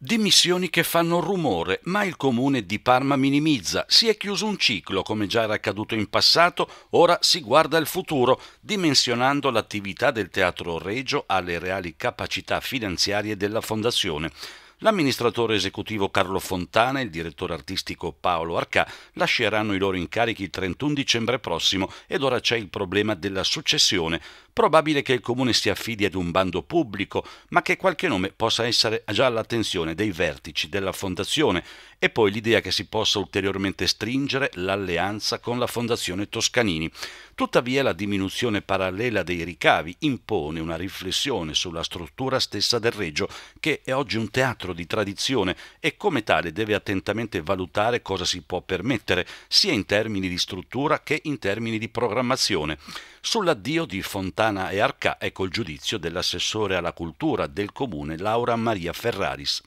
Dimissioni che fanno rumore, ma il comune di Parma minimizza. Si è chiuso un ciclo, come già era accaduto in passato, ora si guarda al futuro, dimensionando l'attività del Teatro Regio alle reali capacità finanziarie della fondazione. L'amministratore esecutivo Carlo Fontana e il direttore artistico Paolo Arcà lasceranno i loro incarichi il 31 dicembre prossimo ed ora c'è il problema della successione. Probabile che il comune si affidi ad un bando pubblico, ma che qualche nome possa essere già all'attenzione dei vertici della fondazione e poi l'idea che si possa ulteriormente stringere l'alleanza con la Fondazione Toscanini. Tuttavia la diminuzione parallela dei ricavi impone una riflessione sulla struttura stessa del Reggio, che è oggi un teatro di tradizione e come tale deve attentamente valutare cosa si può permettere, sia in termini di struttura che in termini di programmazione. Sull'addio di Fontana e Arcà ecco il giudizio dell'assessore alla cultura del comune Laura Maria Ferraris.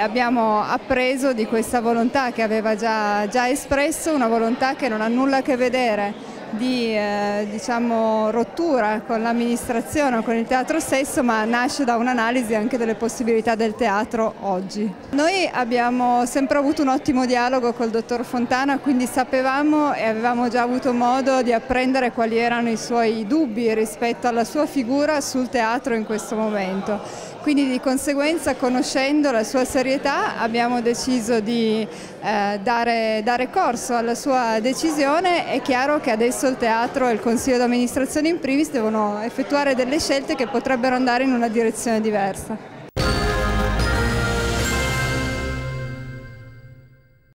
Abbiamo appreso di questa volontà che aveva già, già espresso, una volontà che non ha nulla a che vedere di eh, diciamo, rottura con l'amministrazione o con il teatro stesso, ma nasce da un'analisi anche delle possibilità del teatro oggi. Noi abbiamo sempre avuto un ottimo dialogo col dottor Fontana, quindi sapevamo e avevamo già avuto modo di apprendere quali erano i suoi dubbi rispetto alla sua figura sul teatro in questo momento quindi di conseguenza conoscendo la sua serietà abbiamo deciso di eh, dare, dare, corso alla sua decisione, è chiaro che adesso il teatro e il consiglio d'amministrazione in primis devono effettuare delle scelte che potrebbero andare in una direzione diversa.